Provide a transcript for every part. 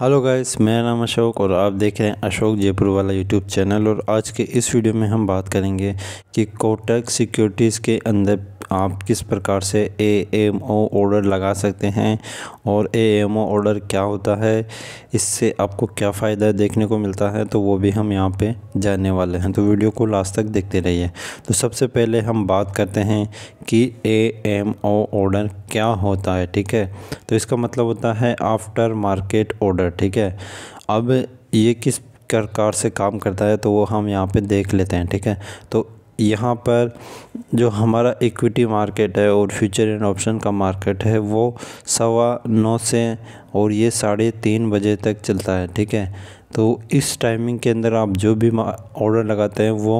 hello guys मेरा नाम अशोक और आप देख रहे हैं अशोक जयपुर वाला यूट्यूब चैनल और आज के इस वीडियो में हम बात करेंगे कि कोटक सिक्योरिटीज़ के अंदर आप किस प्रकार से ए एम ओ ऑर्डर लगा सकते हैं और एएमओ एम ओ ऑर्डर क्या होता है इससे आपको क्या फ़ायदा देखने को मिलता है तो वो भी हम यहाँ पे जानने वाले हैं तो वीडियो को लास्ट तक देखते रहिए तो सबसे पहले हम बात करते हैं कि एएमओ एम ओ ऑर्डर क्या होता है ठीक है तो इसका मतलब होता है आफ्टर मार्केट ऑर्डर कंप्यूटर ठीक है अब ये किस प्रकार से काम करता है तो वो हम यहाँ पे देख लेते हैं ठीक है तो यहाँ पर जो हमारा इक्विटी मार्केट है और फ्यूचर एंड ऑप्शन का मार्केट है वो सवा नौ से और ये साढ़े तीन बजे तक चलता है ठीक है तो इस टाइमिंग के अंदर आप जो भी ऑर्डर लगाते हैं वो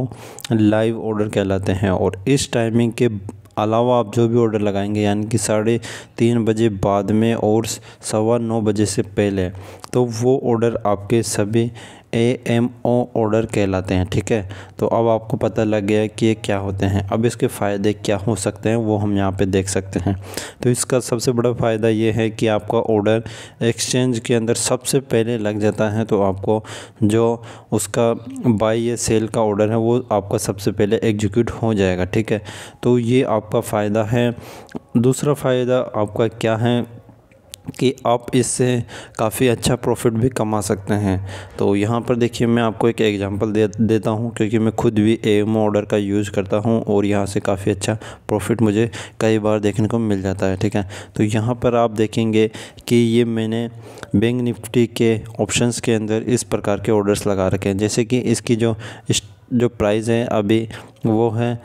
लाइव ऑर्डर कहलाते हैं और इस टाइमिंग के अलावा आप जो भी ऑर्डर लगाएंगे यानी कि साढ़े तीन बजे बाद में और सवा नौ बजे से पहले तो वो ऑर्डर आपके सभी ए एम ओ ऑर्डर कहलाते हैं ठीक है तो अब आपको पता लग गया कि ये क्या होते हैं अब इसके फ़ायदे क्या हो सकते हैं वो हम यहाँ पे देख सकते हैं तो इसका सबसे बड़ा फ़ायदा ये है कि आपका ऑर्डर एक्सचेंज के अंदर सबसे पहले लग जाता है तो आपको जो उसका बाई या सेल का ऑर्डर है वो आपका सबसे पहले एग्जीक्यूट हो जाएगा ठीक है तो ये आपका फ़ायदा है दूसरा फ़ायदा आपका क्या है कि आप इससे काफ़ी अच्छा प्रॉफिट भी कमा सकते हैं तो यहाँ पर देखिए मैं आपको एक एग्जांपल दे देता हूँ क्योंकि मैं खुद भी एम ऑर्डर का यूज़ करता हूँ और यहाँ से काफ़ी अच्छा प्रॉफिट मुझे कई बार देखने को मिल जाता है ठीक है तो यहाँ पर आप देखेंगे कि ये मैंने बैंक निफ्टी के ऑप्शन के अंदर इस प्रकार के ऑर्डर्स लगा रखे हैं जैसे कि इसकी जो इस जो प्राइस है अभी वो है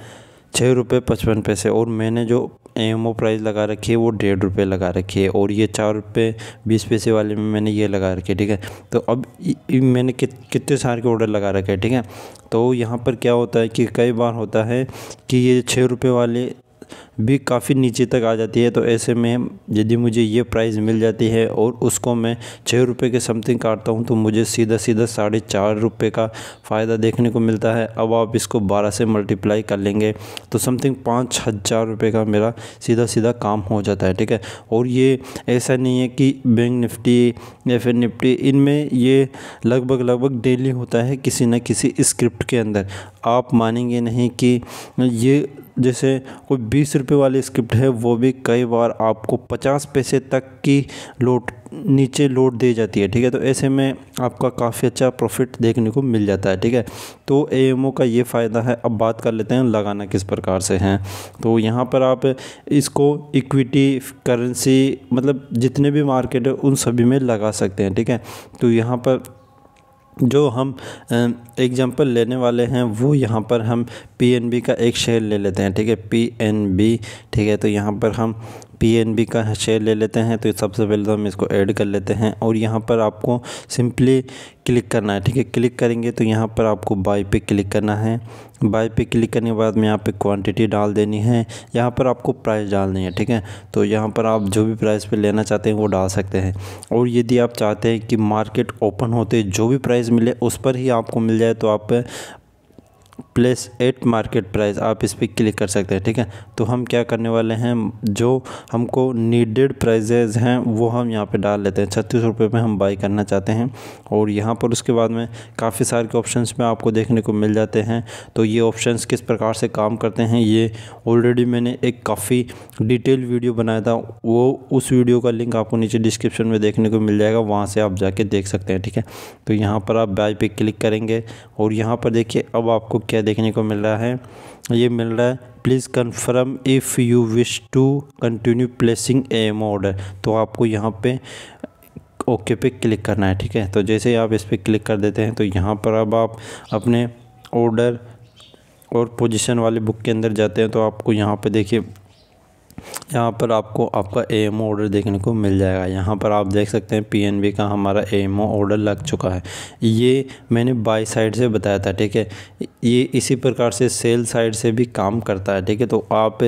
छः रुपये पचपन पैसे और मैंने जो एमओ प्राइस लगा रखी है वो डेढ़ रुपये लगा रखी है और ये चार रुपये बीस पैसे वाले में मैंने ये लगा रखे ठीक है तो अब मैंने कितने सार के ऑर्डर लगा रखे ठीक है तो यहाँ पर क्या होता है कि कई बार होता है कि ये छः रुपये वाले भी काफ़ी नीचे तक आ जाती है तो ऐसे में यदि मुझे ये प्राइस मिल जाती है और उसको मैं छः रुपये के समथिंग काटता हूँ तो मुझे सीधा सीधा साढ़े चार रुपये का फ़ायदा देखने को मिलता है अब आप इसको बारह से मल्टीप्लाई कर लेंगे तो समथिंग पाँच हज़ार रुपये का मेरा सीधा सीधा काम हो जाता है ठीक है और ये ऐसा नहीं है कि बैंक निफ्टी या फिर निफ्टी इनमें ये लगभग लगभग डेली होता है किसी न किसी स्क्रिप्ट के अंदर आप मानेंगे नहीं कि ये जैसे कोई बीस रुपये वाली स्क्रिप्ट है वो भी कई बार आपको पचास पैसे तक की लोट नीचे लोड दी जाती है ठीक है तो ऐसे में आपका काफ़ी अच्छा प्रॉफिट देखने को मिल जाता है ठीक है तो ए का ये फ़ायदा है अब बात कर लेते हैं लगाना किस प्रकार से हैं तो यहाँ पर आप इसको इक्विटी करेंसी मतलब जितने भी मार्केट है उन सभी में लगा सकते हैं ठीक है तो यहाँ पर जो हम एग्जांपल लेने वाले हैं वो यहाँ पर हम पीएनबी का एक शेयर ले लेते हैं ठीक है पीएनबी ठीक है तो यहाँ पर हम पी का शेयर ले लेते हैं तो सबसे पहले तो हम इसको ऐड कर लेते हैं और यहाँ पर आपको सिंपली क्लिक करना है ठीक है क्लिक करेंगे तो यहाँ पर आपको बाई पे क्लिक करना है बाई पे क्लिक करने के बाद में यहाँ पे क्वांटिटी डाल देनी है यहाँ पर आपको प्राइस डालनी है ठीक है तो यहाँ पर आप जो भी प्राइस पे लेना चाहते हैं वो डाल सकते हैं और यदि आप चाहते हैं कि मार्केट ओपन होते जो भी प्राइस मिले उस पर ही आपको मिल जाए तो आप प्लेस एट मार्केट प्राइस आप इस पर क्लिक कर सकते हैं ठीक है तो हम क्या करने वाले हैं जो हमको नीडेड प्राइजेज हैं वो हम यहाँ पे डाल लेते हैं छत्तीस रुपये में हम बाई करना चाहते हैं और यहाँ पर उसके बाद में काफ़ी सारे के ऑप्शंस में आपको देखने को मिल जाते हैं तो ये ऑप्शंस किस प्रकार से काम करते हैं ये ऑलरेडी मैंने एक काफ़ी डिटेल वीडियो बनाया था वो उस वीडियो का लिंक आपको नीचे डिस्क्रिप्शन में देखने को मिल जाएगा वहाँ से आप जाके देख सकते हैं ठीक है तो यहाँ पर आप बाई पर क्लिक करेंगे और यहाँ पर देखिए अब आपको क्या देखने को मिल रहा है ये मिल रहा है please confirm if you wish to continue placing M order तो आपको यहाँ पे ओके पे क्लिक करना है ठीक है तो जैसे ही आप इस पर क्लिक कर देते हैं तो यहाँ पर अब आप अपने ऑर्डर और पोजीशन वाले बुक के अंदर जाते हैं तो आपको यहाँ पे देखिए यहाँ पर आपको आपका ए एम ऑर्डर देखने को मिल जाएगा यहाँ पर आप देख सकते हैं पीएनबी का हमारा ए एम ऑर्डर लग चुका है ये मैंने बाई साइड से बताया था ठीक है ये इसी प्रकार से सेल साइड से भी काम करता है ठीक है तो आप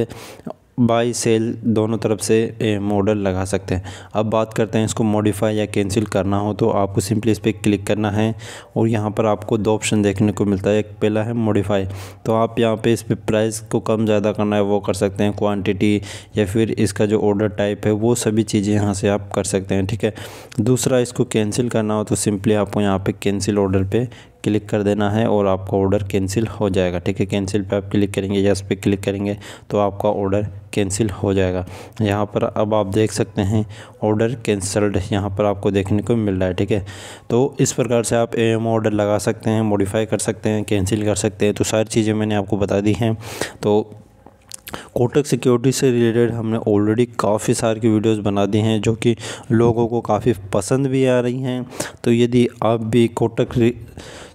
बाई सेल दोनों तरफ से मॉडल लगा सकते हैं अब बात करते हैं इसको मॉडिफाई या कैंसिल करना हो तो आपको सिंपली इस पर क्लिक करना है और यहाँ पर आपको दो ऑप्शन देखने को मिलता है एक पहला है मॉडिफाई तो आप यहाँ पे इस पर प्राइस को कम ज़्यादा करना है वो कर सकते हैं क्वांटिटी या फिर इसका जो ऑर्डर टाइप है वो सभी चीज़ें यहाँ से आप कर सकते हैं ठीक है दूसरा इसको कैंसिल करना हो तो सिंपली आपको यहाँ पर कैंसिल ऑर्डर पर क्लिक कर देना है और आपका ऑर्डर कैंसिल हो जाएगा ठीक है कैंसिल पे आप क्लिक करेंगे या इस पर क्लिक करेंगे तो आपका ऑर्डर कैंसिल हो जाएगा यहाँ पर अब आप देख सकते हैं ऑर्डर कैंसल्ड यहाँ पर आपको देखने को मिल रहा है ठीक है तो इस प्रकार से आप ए एम ऑर्डर लगा सकते हैं मॉडिफाई कर सकते हैं कैंसिल कर सकते हैं तो सारी चीज़ें मैंने आपको बता दी हैं तो कोटक सिक्योरिटी से रिलेटेड हमने ऑलरेडी काफ़ी सारे की वीडियोस बना दी हैं जो कि लोगों को काफ़ी पसंद भी आ रही हैं तो यदि आप भी कोटक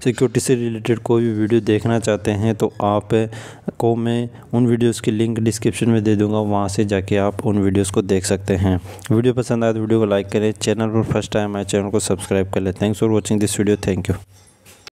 सिक्योरिटी से रिलेटेड कोई भी वीडियो देखना चाहते हैं तो आप को मैं उन वीडियोस की लिंक डिस्क्रिप्शन में दे दूंगा वहाँ से जाके आप उन वीडियोस को देख सकते हैं वीडियो पसंद आए तो वीडियो को लाइक करें चैनल पर फर्स्ट टाइम आए चैनल को सब्सक्राइब कर लें thanks for watching this video thank you